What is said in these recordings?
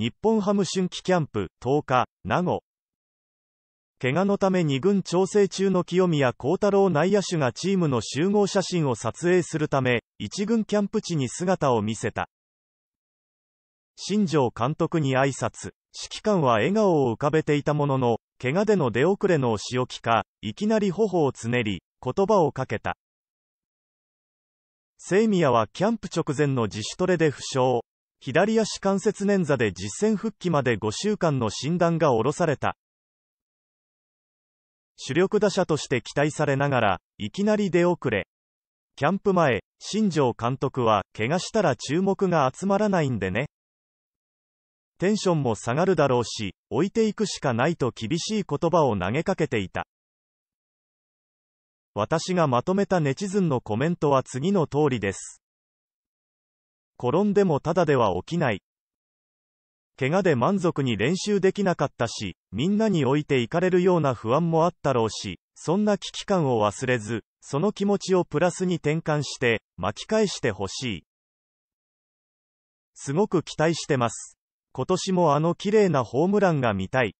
日本ハム春季キャンプ10日、名護。怪我のため2軍調整中の清宮幸太郎内野手がチームの集合写真を撮影するため、1軍キャンプ地に姿を見せた。新庄監督に挨拶。指揮官は笑顔を浮かべていたものの、怪我での出遅れのお仕置きか、いきなり頬をつねり、言葉をかけた。清宮はキャンプ直前の自主トレで負傷。左足関節捻挫で実戦復帰まで5週間の診断が下ろされた。主力打者として期待されながら、いきなり出遅れ。キャンプ前、新庄監督は、怪我したら注目が集まらないんでね。テンションも下がるだろうし、置いていくしかないと厳しい言葉を投げかけていた。私がまとめたネチズンのコメントは次の通りです。転んでもただでは起きない。怪我で満足に練習できなかったし、みんなに置いていかれるような不安もあったろうし、そんな危機感を忘れず、その気持ちをプラスに転換して、巻き返してほしい。すごく期待してます。今年もあの綺麗なホームランが見たい。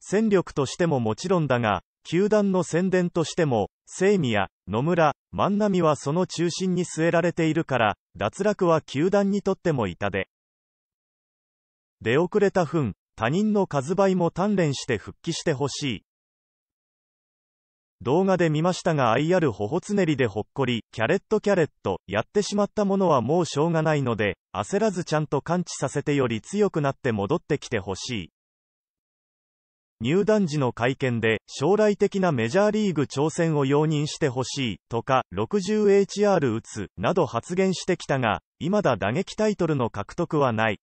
戦力としてももちろんだが、球団の宣伝としても、聖宮、や野村、万波はその中心に据えられているから、脱落は球団にとっても痛で。出遅れた分、他人の数倍も鍛錬して復帰してほしい。動画で見ましたが愛ある頬つねりでほっこり、キャレットキャレット、やってしまったものはもうしょうがないので、焦らずちゃんと感知させてより強くなって戻ってきてほしい。入団時の会見で、将来的なメジャーリーグ挑戦を容認してほしい、とか、60HR 打つ、など発言してきたが、未だ打撃タイトルの獲得はない。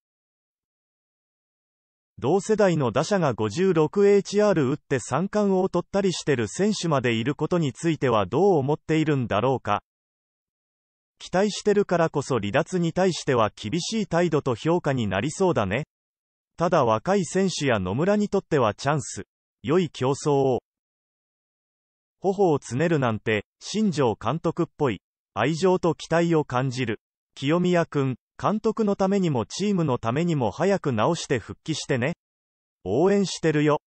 同世代の打者が 56HR 打って三冠王を取ったりしてる選手までいることについてはどう思っているんだろうか。期待してるからこそ離脱に対しては厳しい態度と評価になりそうだね。ただ若い選手や野村にとってはチャンス。良い競争を。頬をつねるなんて、新庄監督っぽい。愛情と期待を感じる。清宮君、監督のためにもチームのためにも早く直して復帰してね。応援してるよ。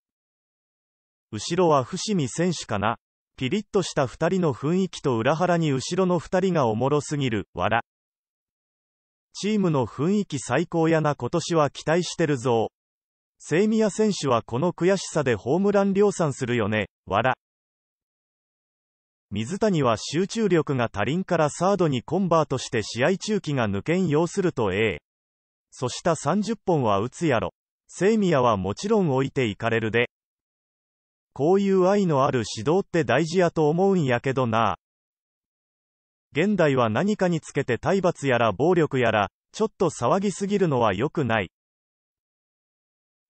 後ろは伏見選手かな。ピリッとした二人の雰囲気と裏腹に後ろの二人がおもろすぎる、笑。チームの雰囲気最高やな今年は期待してるぞ。セイミヤ選手はこの悔しさでホームラン量産するよね、わら。水谷は集中力が足りんからサードにコンバートして試合中期が抜けん要すると A。そした30本は打つやろ。セイミヤはもちろん置いていかれるで。こういう愛のある指導って大事やと思うんやけどな。現代は何かにつけて体罰やら暴力やら、ちょっと騒ぎすぎるのは良くない。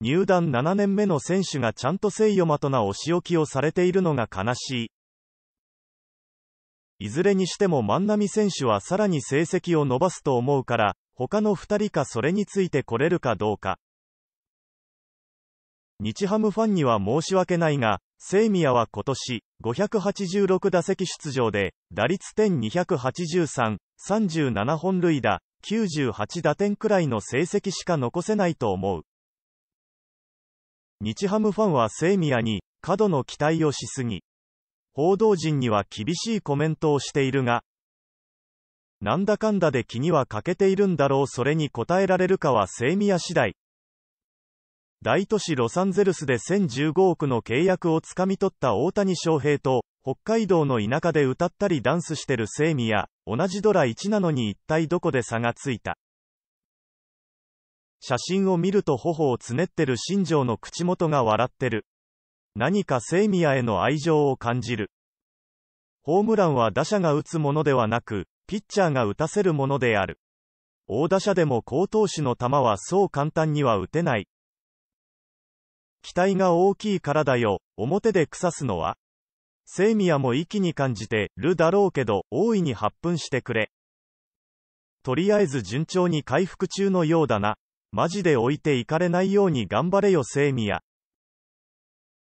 入団7年目の選手がちゃんと誠よまとなお仕置きをされているのが悲しい。いずれにしても万波選手はさらに成績を伸ばすと思うから、他の2人かそれについてこれるかどうか。日ハムファンには申し訳ないが、セイミヤは今年、586打席出場で、打率点283、37本塁打、98打点くらいの成績しか残せないと思う。日ハムファンはセイミヤに、過度の期待をしすぎ。報道陣には厳しいコメントをしているが、なんだかんだで気には欠けているんだろうそれに答えられるかはセイミヤ次第。大都市ロサンゼルスで1015億の契約をつかみ取った大谷翔平と、北海道の田舎で歌ったりダンスしてるセミや、同じドラ1なのに一体どこで差がついた。写真を見ると頬をつねってる新庄の口元が笑ってる。何かセイミヤへの愛情を感じる。ホームランは打者が打つものではなく、ピッチャーが打たせるものである。大打者でも高投手の球はそう簡単には打てない。期待が大きいからだよ、表で腐すのは。セミ宮も息に感じてるだろうけど、大いに発奮してくれ。とりあえず順調に回復中のようだな。マジで置いていかれないように頑張れよセミ宮。